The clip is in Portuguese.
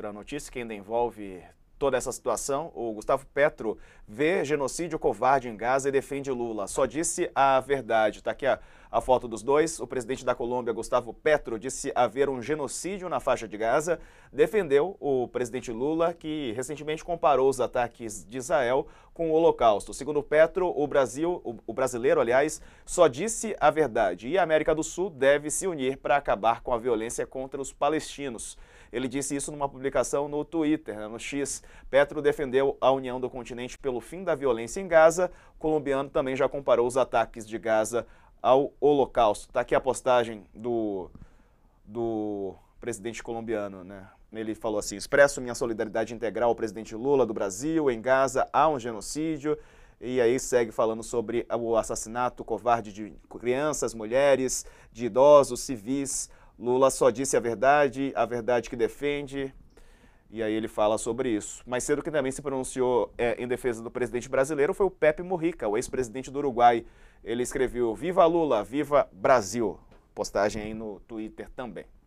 outra notícia que ainda envolve toda essa situação, o Gustavo Petro vê genocídio covarde em Gaza e defende Lula. Só disse a verdade. Está aqui a, a foto dos dois. O presidente da Colômbia, Gustavo Petro, disse haver um genocídio na faixa de Gaza. Defendeu o presidente Lula, que recentemente comparou os ataques de Israel com o Holocausto. Segundo Petro, o Brasil, o brasileiro, aliás, só disse a verdade e a América do Sul deve se unir para acabar com a violência contra os palestinos. Ele disse isso numa publicação no Twitter, né, no X. Petro defendeu a união do continente pelo fim da violência em Gaza. O colombiano também já comparou os ataques de Gaza ao Holocausto. Está aqui a postagem do do presidente colombiano, né? Ele falou assim: expresso minha solidariedade integral ao presidente Lula do Brasil. Em Gaza há um genocídio. E aí segue falando sobre o assassinato covarde de crianças, mulheres, de idosos, civis. Lula só disse a verdade, a verdade que defende. E aí ele fala sobre isso. Mas cedo que também se pronunciou é, em defesa do presidente brasileiro foi o Pepe Mujica, o ex-presidente do Uruguai. Ele escreveu: Viva Lula, viva Brasil. Postagem aí no Twitter também.